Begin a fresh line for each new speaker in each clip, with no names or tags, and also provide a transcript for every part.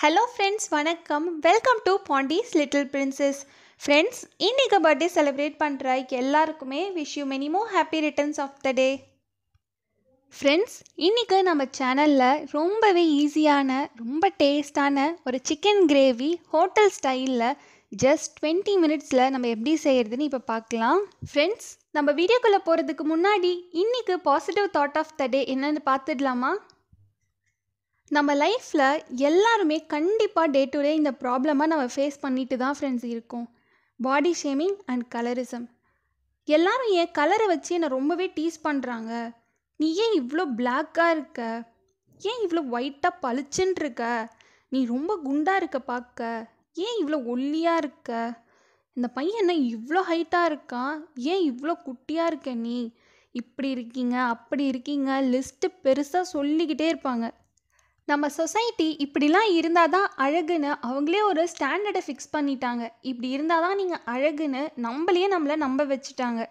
hello friends வணக்கம் welcome to Pandi's little princess friends இன்றைக்கி birthday celebrate பண்ணுற எல்லாருக்குமே wish you many happy returns of the day friends இன்றைக்கு நம்ம சேனலில் ரொம்பவே ஈஸியான ரொம்ப டேஸ்டான ஒரு சிக்கன் கிரேவி ஹோட்டல் ஸ்டைலில் ஜஸ்ட் டுவெண்ட்டி மினிட்ஸில் நம்ம எப்படி செய்கிறதுன்னு இப்போ பார்க்கலாம் ஃப்ரெண்ட்ஸ் நம்ம வீடியோக்குள்ளே போகிறதுக்கு முன்னாடி இன்றைக்கி positive thought of the day என்னென்னு பார்த்துடலாமா நம்ம லைஃப்பில் எல்லாருமே கண்டிப்பாக டே டு டே இந்த ப்ராப்ளமாக நம்ம ஃபேஸ் பண்ணிட்டு தான் ஃப்ரெண்ட்ஸ் இருக்கோம் பாடி ஷேமிங் அண்ட் கலரிசம் எல்லாரும் ஏன் கலரை வச்சு என்னை ரொம்பவே டீஸ் பண்ணுறாங்க நீ ஏன் இவ்வளோ பிளாக்காக இருக்க ஏன் இவ்வளோ ஒயிட்டாக பளிச்சுன்னு இருக்க நீ ரொம்ப குண்டாக இருக்க பார்க்க ஏன் இவ்வளோ ஒல்லியாக இருக்க இந்த பையன் என்ன இவ்வளோ ஹைட்டாக இருக்கான் ஏன் இவ்வளோ குட்டியாக இருக்க நீ இப்படி இருக்கீங்க அப்படி இருக்கீங்க லிஸ்ட்டு பெருசாக சொல்லிக்கிட்டே இருப்பாங்க நம்ம சொசைட்டி இப்படிலாம் இருந்தால் தான் அழகுன்னு அவங்களே ஒரு ஸ்டாண்டர்டை ஃபிக்ஸ் பண்ணிட்டாங்க இப்படி இருந்தால் தான் நீங்கள் அழகுன்னு நம்மளையே நம்மளை நம்ப வச்சுட்டாங்க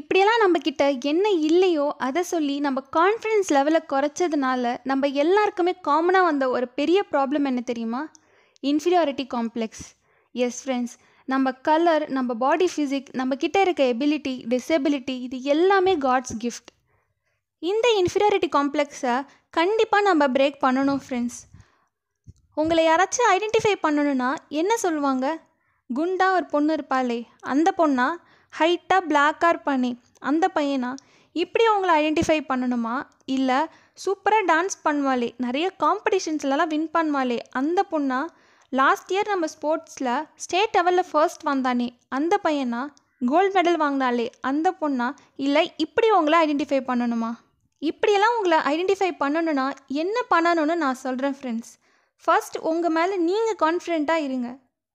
இப்படியெல்லாம் நம்மக்கிட்ட என்ன இல்லையோ அதை சொல்லி நம்ம கான்ஃபிடென்ஸ் லெவலை குறைச்சதுனால நம்ம எல்லாருக்குமே காமனாக வந்த ஒரு பெரிய ப்ராப்ளம் என்ன தெரியுமா இன்ஃபீரியாரிட்டி காம்ப்ளெக்ஸ் எஸ் ஃப்ரெண்ட்ஸ் நம்ம கலர் நம்ம பாடி ஃபிசிக் நம்மக்கிட்ட இருக்க எபிலிட்டி டிசபிலிட்டி இது எல்லாமே காட்ஸ் கிஃப்ட் இந்த இன்ஃபீரியாரிட்டி காம்ப்ளெக்ஸை கண்டிப்பாக நம்ம பிரேக் பண்ணணும் ஃப்ரெண்ட்ஸ் உங்களை யாராச்சும் ஐடென்டிஃபை பண்ணணும்னா என்ன சொல்லுவாங்க குண்டாக ஒரு பொண்ணு இருப்பாளே அந்த பொண்ணா ஹைட்டாக பிளாக்காக இருப்பானே அந்த பையனா இப்படி அவங்கள ஐடென்டிஃபை பண்ணணுமா இல்லை சூப்பராக டான்ஸ் பண்ணுவாளே நிறைய காம்படிஷன்ஸ்லலாம் வின் பண்ணுவாளே அந்த பொண்ணா லாஸ்ட் இயர் நம்ம ஸ்போர்ட்ஸில் ஸ்டேட் லெவலில் ஃபர்ஸ்ட் வந்தானே அந்த பையனா கோல்டு மெடல் வாங்கினாலே அந்த பொண்ணா இல்லை இப்படி உங்களை ஐடென்டிஃபை பண்ணணுமா இப்படியெல்லாம் உங்களை ஐடென்டிஃபை பண்ணணும்னா என்ன பண்ணணும்னு நான் சொல்கிறேன் ஃப்ரெண்ட்ஸ் ஃபர்ஸ்ட் உங்கள் மேலே நீங்கள் கான்ஃபிடெண்ட்டாக இருங்க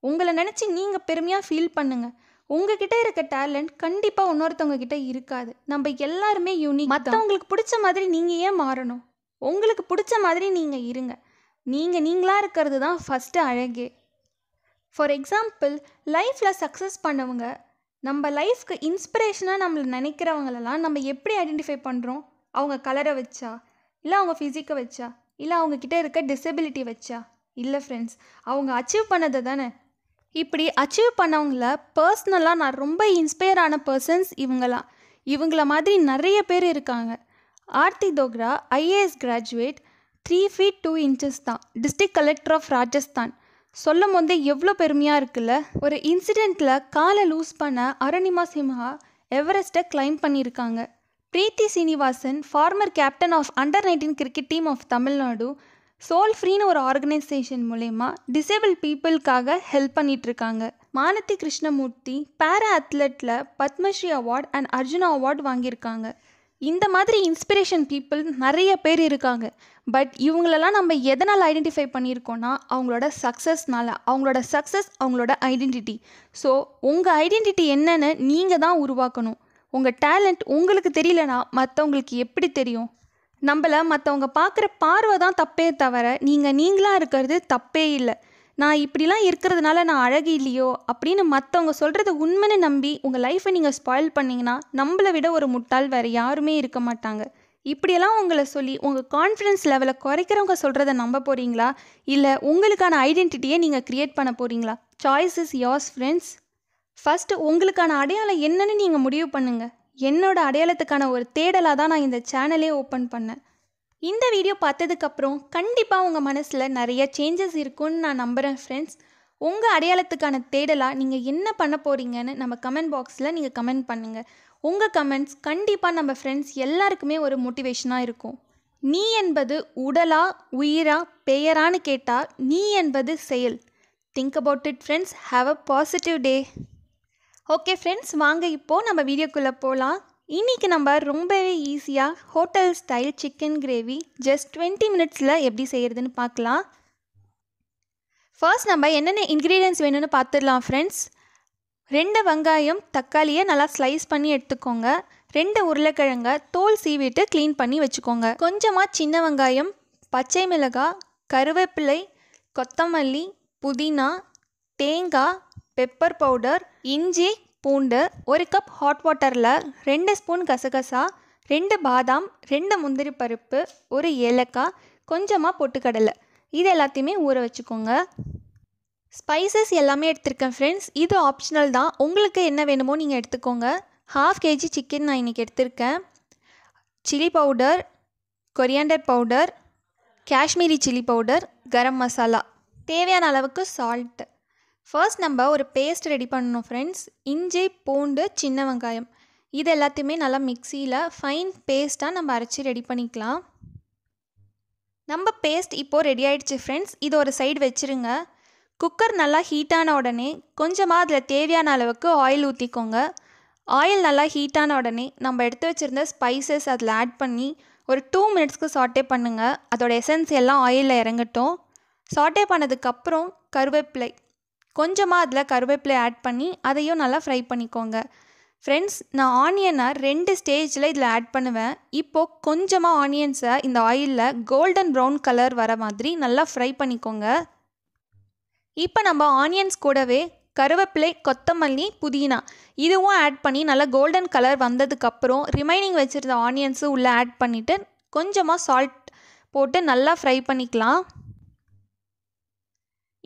உங்களை நினச்சி நீங்கள் பெருமையாக ஃபீல் பண்ணுங்கள் உங்ககிட்ட இருக்க டேலண்ட் கண்டிப்பாக இன்னொருத்தவங்க கிட்ட இருக்காது நம்ம எல்லாருமே யூனிக் மற்றவங்களுக்கு பிடிச்ச மாதிரி நீங்கள் ஏன் மாறணும் உங்களுக்கு பிடிச்ச மாதிரி நீங்கள் இருங்க நீங்கள் நீங்களாக இருக்கிறது தான் ஃபஸ்ட்டு அழகே ஃபார் எக்ஸாம்பிள் லைஃப்பில் சக்ஸஸ் பண்ணவங்க நம்ம லைஃப்க்கு இன்ஸ்பிரேஷனாக நம்மளை நினைக்கிறவங்களெல்லாம் நம்ம எப்படி ஐடென்டிஃபை பண்ணுறோம் அவங்க கலரை வச்சா இல்லை அவங்க ஃபிசிக்கை வச்சா இல்லை அவங்கக்கிட்ட இருக்க டிசபிலிட்டி வச்சா இல்லை ஃப்ரெண்ட்ஸ் அவங்க அச்சீவ் பண்ணதை தானே இப்படி அச்சீவ் பண்ணவங்கள பர்சனலாக நான் ரொம்ப இன்ஸ்பயர் ஆன பர்சன்ஸ் இவங்களாம் இவங்கள மாதிரி நிறைய பேர் இருக்காங்க Aarti Dogra IAS graduate three feet two inches தான் டிஸ்ட்ரிக்ட் கலெக்டர் ஆஃப் ராஜஸ்தான் சொல்லும் போதே எவ்வளோ பெருமையாக இருக்குல்ல ஒரு இன்சிடெண்ட்டில் காலை லூஸ் பண்ண அரணிமா சிம்ஹா எவரெஸ்ட்டை கிளைம் பண்ணியிருக்காங்க Preethi Srinivasan former captain of under nineteen cricket team of Tamil Nadu soul ஃப்ரீன்னு ஒரு ஆர்கனைசேஷன் மூலயமா டிசேபிள் பீப்புளுக்காக ஹெல்ப் பண்ணிகிட்ருக்காங்க மானத்தி கிருஷ்ணமூர்த்தி பேரா அத்லெட்டில் Padma Shri award and Arjuna award வாங்கியிருக்காங்க இந்த மாதிரி இன்ஸ்பிரேஷன் பீப்புள் நிறைய பேர் இருக்காங்க பட் இவங்களெல்லாம் நம்ம எதனால் ஐடென்டிஃபை பண்ணியிருக்கோன்னா அவங்களோட சக்ஸஸ்னால அவங்களோட சக்ஸஸ் அவங்களோட ஐடென்டிட்டி ஸோ உங்கள் ஐடென்டிட்டி என்னென்னு நீங்கள் தான் உருவாக்கணும் உங்கள் டேலண்ட் உங்களுக்கு தெரியலனா மற்றவங்களுக்கு எப்படி தெரியும் நம்மளை மற்றவங்க பார்க்குற பார்வை தான் தப்பே தவிர நீங்கள் நீங்களாக இருக்கிறது தப்பே இல்லை நான் இப்படிலாம் இருக்கிறதுனால நான் அழகு இல்லையோ அப்படின்னு மற்றவங்க சொல்கிறத உண்மைன்னு நம்பி உங்கள் லைஃப்பை நீங்கள் ஸ்பாயில் பண்ணிங்கன்னா நம்மளை விட ஒரு முட்டாள் வேறு யாருமே இருக்க மாட்டாங்க இப்படியெல்லாம் உங்களை சொல்லி உங்கள் கான்ஃபிடன்ஸ் லெவலை குறைக்கிறவங்க சொல்கிறத நம்ப போகிறீங்களா இல்லை உங்களுக்கான ஐடென்டிட்டியை நீங்கள் க்ரியேட் பண்ண போகிறீங்களா choice is yours friends first உங்களுக்கான அடையாளம் என்னன்னு நீங்கள் முடிவு பண்ணுங்கள் என்னோட அடையாளத்துக்கான ஒரு தேடலாக தான் நான் இந்த சேனலே ஓப்பன் பண்ணேன் இந்த வீடியோ பார்த்ததுக்கப்புறம் கண்டிப்பாக உங்கள் மனசில் நிறைய சேஞ்சஸ் இருக்கும்னு நான் நம்புகிறேன் ஃப்ரெண்ட்ஸ் உங்கள் அடையாளத்துக்கான தேடலாக நீங்கள் என்ன பண்ண போகிறீங்கன்னு நம்ம கமெண்ட் பாக்ஸில் நீங்கள் கமெண்ட் பண்ணுங்கள் உங்கள் கமெண்ட்ஸ் கண்டிப்பாக நம்ம ஃப்ரெண்ட்ஸ் எல்லாருக்குமே ஒரு மோட்டிவேஷனாக இருக்கும் நீ என்பது உடலா உயிரா பெயரான்னு கேட்டால் நீ என்பது செயல் think about it friends have a positive day okay friends வாங்க இப்போது நம்ம வீடியோக்குள்ளே போகலாம் இன்றைக்கி நம்ம ரொம்பவே ஈஸியாக hotel style chicken gravy just twenty மினிட்ஸில் எப்படி செய்கிறதுன்னு பார்க்கலாம் ஃபர்ஸ்ட் நம்ம என்னென்ன இன்க்ரீடியன்ஸ் வேணும்னு பார்த்துடலாம் ஃப்ரெண்ட்ஸ் ரெண்டு வெங்காயம் தக்காளியை நல்லா ஸ்லைஸ் பண்ணி எடுத்துக்கோங்க ரெண்டு உருளைக்கிழங்க தோல் சீவிட்டு க்ளீன் பண்ணி வச்சுக்கோங்க கொஞ்சமாக சின்ன வெங்காயம் பச்சை மிளகாய் கருவேப்பிலை கொத்தமல்லி புதினா தேங்காய் பெப்பர் பவுடர் இஞ்சி பூண்டு ஒரு கப் ஹாட் வாட்டரில் ரெண்டு ஸ்பூன் கசகசா ரெண்டு பாதாம் ரெண்டு முந்திரி பருப்பு ஒரு ஏலக்காய் கொஞ்சமாக பொட்டுக்கடலை இது எல்லாத்தையுமே ஊற வச்சுக்கோங்க ஸ்பைசஸ் எல்லாமே எடுத்திருக்கேன் ஃப்ரெண்ட்ஸ் இது ஆப்ஷனல் தான் உங்களுக்கு என்ன வேணுமோ நீங்கள் எடுத்துக்கோங்க ஹாஃப் கேஜி சிக்கன் நான் இன்றைக்கி எடுத்திருக்கேன் chilli powder coriander powder Kashmiri chilli powder garam masala தேவையான அளவுக்கு சால்ட்டு ஃபர்ஸ்ட் நம்ம ஒரு பேஸ்ட் ரெடி பண்ணணும் ஃப்ரெண்ட்ஸ் இஞ்சி பூண்டு சின்ன வெங்காயம் இது எல்லாத்தையுமே நல்லா மிக்சியில் ஃபைன் பேஸ்ட்டாக நம்ம அரைச்சி ரெடி பண்ணிக்கலாம் நம்ம பேஸ்ட் இப்போது ரெடி ஆயிடுச்சு ஃப்ரெண்ட்ஸ் இது ஒரு சைடு வச்சுருங்க குக்கர் நல்லா ஹீட்டான உடனே கொஞ்சமாக அதில் தேவையான அளவுக்கு ஆயில் ஊற்றிக்கோங்க ஆயில் நல்லா ஹீட்டான உடனே நம்ம எடுத்து வச்சுருந்த ஸ்பைசஸ் அதில் ஆட் பண்ணி ஒரு டூ மினிட்ஸ்க்கு சாட்டே பண்ணுங்கள் அதோடய எசன்ஸ் எல்லாம் ஆயிலில் இறங்கட்டும் சாட்டே பண்ணதுக்கப்புறம் கருவேப்பிலை கொஞ்சமாக அதில் கருவேப்பிலை ஆட் பண்ணி அதையும் நல்லா ஃப்ரை பண்ணிக்கோங்க ஃப்ரெண்ட்ஸ் நான் ஆனியனை ரெண்டு ஸ்டேஜில் இதில் ஆட் பண்ணுவேன் இப்போது கொஞ்சமாக ஆனியன்ஸை இந்த ஆயிலில் கோல்டன் ப்ரௌன் கலர் வர மாதிரி நல்லா ஃப்ரை பண்ணிக்கோங்க இப்போ நம்ம ஆனியன்ஸ் கூடவே கருவேப்பிலை கொத்தமல்லி புதினா இதுவும் ஆட் பண்ணி நல்லா கோல்டன் கலர் வந்ததுக்கப்புறம் ரிமைனிங் வச்சுருந்த ஆனியன்ஸும் உள்ளே ஆட் பண்ணிவிட்டு கொஞ்சமாக சால்ட் போட்டு நல்லா ஃப்ரை பண்ணிக்கலாம்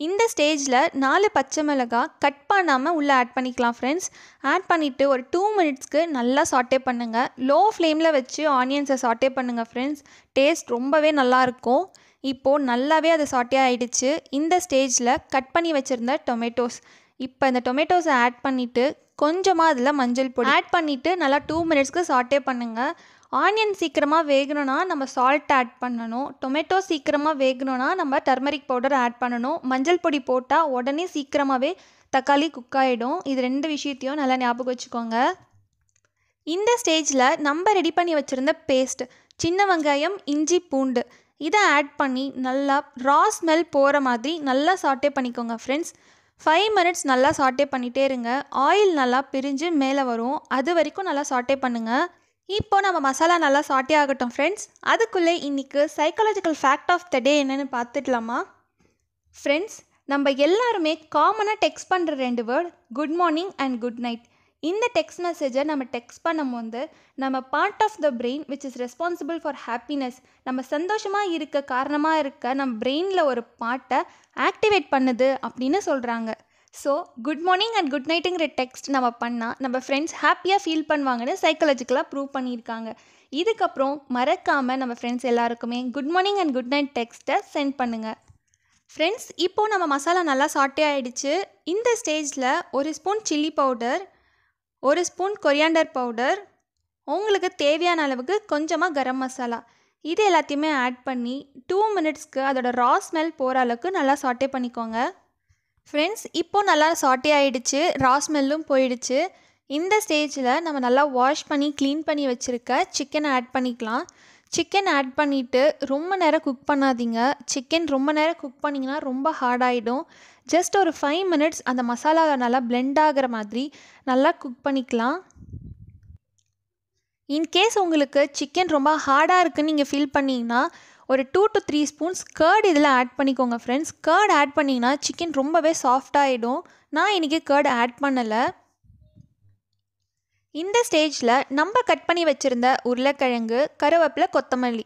இந்த ஸ்டேஜில் நாலு பச்சை மிளகாய் கட் பண்ணாமல் உள்ளே ஆட் பண்ணிக்கலாம் ஃப்ரெண்ட்ஸ் ஆட் பண்ணிவிட்டு ஒரு டூ மினிட்ஸ்க்கு நல்லா சாட்டே பண்ணுங்கள் லோ ஃப்ளேமில் வச்சு ஆனியன்ஸை சாட்டே பண்ணுங்கள் ஃப்ரெண்ட்ஸ் டேஸ்ட் ரொம்பவே நல்லாயிருக்கும் இப்போது நல்லாவே அது சாட்டே ஆகிடுச்சு இந்த ஸ்டேஜில் கட் பண்ணி வச்சுருந்த டொமேட்டோஸ் இப்போ இந்த டொமேட்டோஸை ஆட் பண்ணிவிட்டு கொஞ்சமாக அதில் மஞ்சள் பொடி ஆட் பண்ணிவிட்டு நல்லா டூ மினிட்ஸ்க்கு சாட்டே பண்ணுங்கள் ஆனியன் சீக்கிரமாக வேகணும்னா நம்ம சால்ட் ஆட் பண்ணணும் டொமேட்டோ சீக்கிரமாக வேகணும்னா நம்ம டர்மரிக் பவுடர் ஆட் பண்ணணும் மஞ்சள் பொடி போட்டால் உடனே சீக்கிரமாகவே தக்காளி குக் ஆகிடும் இது ரெண்டு விஷயத்தையும் நல்லா ஞாபகம் வச்சுக்கோங்க இந்த ஸ்டேஜில் நம்ம ரெடி பண்ணி வச்சுருந்த பேஸ்ட் சின்ன வெங்காயம் இஞ்சி பூண்டு இதை ஆட் பண்ணி நல்லா ரா ஸ்மெல் போகிற மாதிரி நல்லா சாட்டே பண்ணிக்கோங்க ஃப்ரெண்ட்ஸ் ஃபைவ் மினிட்ஸ் நல்லா சாட்டே பண்ணிகிட்டே இருங்க ஆயில் நல்லா பிரிஞ்சு மேலே வரும் அது வரைக்கும் நல்லா சாட்டே பண்ணுங்கள் இப்போ நம்ம மசாலா நல்லா சாட்டி ஆகட்டும் ஃப்ரெண்ட்ஸ் அதுக்குள்ளே இன்றைக்கு psychological fact of the day என்னென்னு பார்த்துக்கலாமா ஃப்ரெண்ட்ஸ் நம்ம எல்லாருமே காமனாக டெக்ஸ்ட் பண்ணுற ரெண்டு word good morning and good night இந்த டெக்ஸ்ட் மெசேஜை நம்ம டெக்ஸ்ட் பண்ணும்போது நம்ம part of the brain which is responsible for happiness நம்ம சந்தோஷமாக இருக்க காரணமாக இருக்க நம்ம பிரெயினில் ஒரு பார்ட்டை ஆக்டிவேட் பண்ணுது அப்படின்னு சொல்கிறாங்க so good morning and good நைட்டுங்கிற டெக்ஸ்ட் நம்ம பண்ணால் நம்ம ஃப்ரெண்ட்ஸ் ஹாப்பியாக ஃபீல் பண்ணுவாங்கன்னு சைக்காலஜிக்கலாக ப்ரூவ் பண்ணியிருக்காங்க இதுக்கப்புறம் மறக்காமல் நம்ம ஃப்ரெண்ட்ஸ் எல்லாருக்குமே good morning and good night டெக்ஸ்ட்டை சென்ட் பண்ணுங்கள் ஃப்ரெண்ட்ஸ் இப்போது நம்ம மசாலா நல்லா சாட்டே ஆகிடுச்சு இந்த ஸ்டேஜில் ஒரு ஸ்பூன் சில்லி பவுடர் ஒரு ஸ்பூன் கொரியாண்டர் பவுடர் உங்களுக்கு தேவையான அளவுக்கு கொஞ்சமாக கரம் மசாலா இது எல்லாத்தையுமே ஆட் பண்ணி டூ மினிட்ஸ்க்கு அதோடய ரா ஸ்மெல் போகிற அளவுக்கு நல்லா சாட்டே பண்ணிக்கோங்க ஃப்ரெண்ட்ஸ் இப்போது நல்லா சாட்டி ஆகிடுச்சு ரா ஸ்மெல்லும் போயிடுச்சு இந்த ஸ்டேஜில் நம்ம நல்லா வாஷ் பண்ணி க்ளீன் பண்ணி வச்சுருக்க சிக்கனை ஆட் பண்ணிக்கலாம் சிக்கன் ஆட் பண்ணிவிட்டு ரொம்ப நேரம் குக் பண்ணாதீங்க சிக்கன் ரொம்ப நேரம் குக் பண்ணிங்கன்னா ரொம்ப ஹார்டாகிடும் ஜஸ்ட் ஒரு ஃபைவ் மினிட்ஸ் அந்த மசாலா நல்லா பிளெண்ட் ஆகிற மாதிரி நல்லா குக் பண்ணிக்கலாம் இன்கேஸ் உங்களுக்கு சிக்கன் ரொம்ப ஹார்டாக இருக்குன்னு நீங்கள் ஃபீல் பண்ணிங்கன்னா ஒரு two to three spoons curd இதில் ஆட் பண்ணிக்கோங்க ஃப்ரெண்ட்ஸ் கேர்டு ஆட் பண்ணிங்கன்னா சிக்கன் ரொம்பவே சாஃப்டாகிடும் நான் இன்றைக்கி கேர்டு ஆட் பண்ணலை இந்த ஸ்டேஜில் நம்ம கட் பண்ணி வச்சுருந்த உருளைக்கிழங்கு கருவேப்பிலை கொத்தமல்லி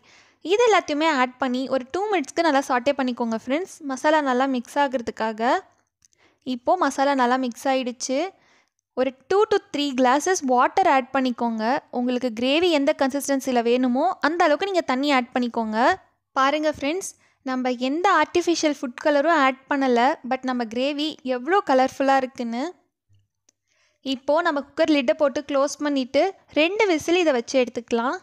இது எல்லாத்தையுமே ஆட் பண்ணி ஒரு டூ மினிட்ஸ்க்கு நல்லா சாட்டே பண்ணிக்கோங்க ஃப்ரெண்ட்ஸ் மசாலா நல்லா மிக்ஸ் ஆகிறதுக்காக இப்போது மசாலா நல்லா மிக்ஸ் ஆகிடுச்சு ஒரு two to three glasses water add பண்ணிக்கோங்க உங்களுக்கு கிரேவி எந்த கன்சிஸ்டன்சியில் வேணுமோ அந்த அளவுக்கு நீங்கள் தண்ணி ஆட் பண்ணிக்கோங்க பாருங்கள் ஃப்ரெண்ட்ஸ் நம்ம எந்த ஆர்டிஃபிஷியல் ஃபுட் கலரும் ஆட் பண்ணலை பட் நம்ம கிரேவி எவ்வளோ கலர்ஃபுல்லாக இருக்குன்னு இப்போது நம்ம குக்கர் லிட்டை போட்டு க்ளோஸ் பண்ணிவிட்டு ரெண்டு விசில் இதை வச்சு எடுத்துக்கலாம்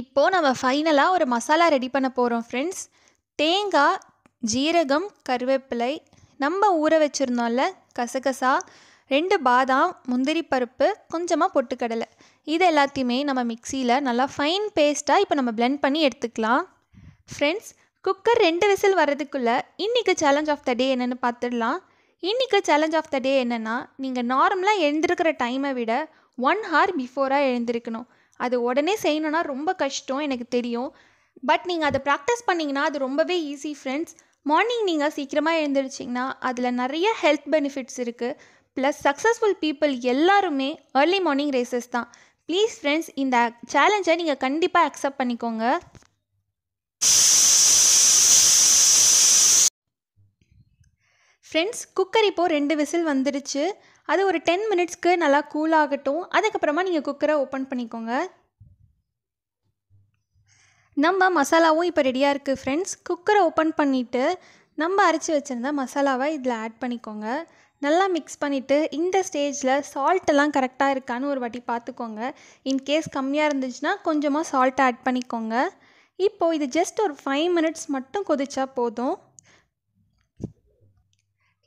இப்போது நம்ம ஃபைனலாக ஒரு மசாலா ரெடி பண்ண போகிறோம் ஃப்ரெண்ட்ஸ் தேங்காய் ஜீரகம் கருவேப்பிலை நம்ம ஊற வச்சுருந்தோம்ல கசகசா ரெண்டு பாதாம் முந்திரி பருப்பு கொஞ்சமாக பொட்டுக்கடலை இது எல்லாத்தையுமே நம்ம மிக்சியில் நல்லா ஃபைன் பேஸ்ட்டாக இப்போ நம்ம பிளெண்ட் பண்ணி எடுத்துக்கலாம் ஃப்ரெண்ட்ஸ் குக்கர் ரெண்டு விசில் வர்றதுக்குள்ளே இன்றைக்கி சேலஞ்ச் ஆஃப் த டே என்னென்னு பார்த்துடலாம் இன்றைக்கி சேலஞ்ச் ஆஃப் த டே என்னென்னா நீங்கள் நார்மலாக எழுந்திருக்கிற டைமை விட ஒன் ஹார் பிஃபோராக எழுந்திருக்கணும் அது உடனே செய்யணுன்னா ரொம்ப கஷ்டம் எனக்கு தெரியும் பட் நீங்கள் அதை ப்ராக்டிஸ் பண்ணிங்கன்னா அது ரொம்பவே ஈஸி ஃப்ரெண்ட்ஸ் மார்னிங் நீங்கள் சீக்கிரமாக எழுந்திரிச்சிங்கன்னா அதில் நிறைய ஹெல்த் பெனிஃபிட்ஸ் இருக்குது ப்ளஸ் சக்ஸஸ்ஃபுல் பீப்புள் எல்லாருமே ஏர்லி மார்னிங் ரேசஸ் தான் ப்ளீஸ் ஃப்ரெண்ட்ஸ் இந்த சேலஞ்சை நீங்கள் கண்டிப்பாக அக்செப்ட் பண்ணிக்கோங்க ஃப்ரெண்ட்ஸ் குக்கர் இப்போது ரெண்டு விசில் வந்துடுச்சு அது ஒரு டென் மினிட்ஸ்க்கு நல்லா கூல் ஆகட்டும் அதுக்கப்புறமா நீங்கள் குக்கரை ஓப்பன் பண்ணிக்கோங்க நம்ம மசாலாவும் இப்போ ரெடியாக இருக்குது ஃப்ரெண்ட்ஸ் குக்கரை ஓப்பன் பண்ணிவிட்டு நம்ம அரைச்சி வச்சுருந்த மசாலாவை இதில் ஆட் பண்ணிக்கோங்க நல்லா மிக்ஸ் பண்ணிவிட்டு இந்த ஸ்டேஜில் சால்ட்டெல்லாம் கரெக்டாக இருக்கான்னு ஒரு வாட்டி பார்த்துக்கோங்க இன்கேஸ் கம்மியாக இருந்துச்சுன்னா கொஞ்சமாக சால்ட் ஆட் பண்ணிக்கோங்க இப்போது இது ஜஸ்ட் ஒரு ஃபைவ் மினிட்ஸ் மட்டும் கொதிச்சா போதும்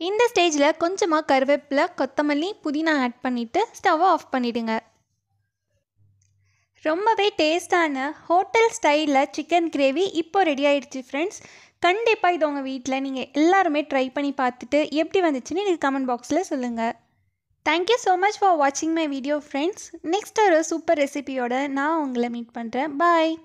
இந்த ஸ்டேஜில் கொஞ்சமாக கருவேப்பிலை கொத்தமல்லி புதினா ஆட் பண்ணிவிட்டு ஸ்டவ்வை ஆஃப் பண்ணிவிடுங்க ரொம்பவே டேஸ்டான ஹோட்டல் ஸ்டைலில் சிக்கன் கிரேவி இப்போ ரெடி ஆயிடுச்சு ஃப்ரெண்ட்ஸ் கண்டிப்பாக இது உங்கள் வீட்டில் நீங்கள் எல்லாருமே ட்ரை பண்ணி பார்த்துட்டு எப்படி வந்துச்சுன்னு எனக்கு கமெண்ட் பாக்ஸில் சொல்லுங்கள் தேங்க்யூ ஸோ மச் ஃபார் வாட்சிங் மை வீடியோ ஃப்ரெண்ட்ஸ் நெக்ஸ்ட் ஒரு சூப்பர் ரெசிபியோட நான் உங்களை மீட் பண்ணுறேன் பாய்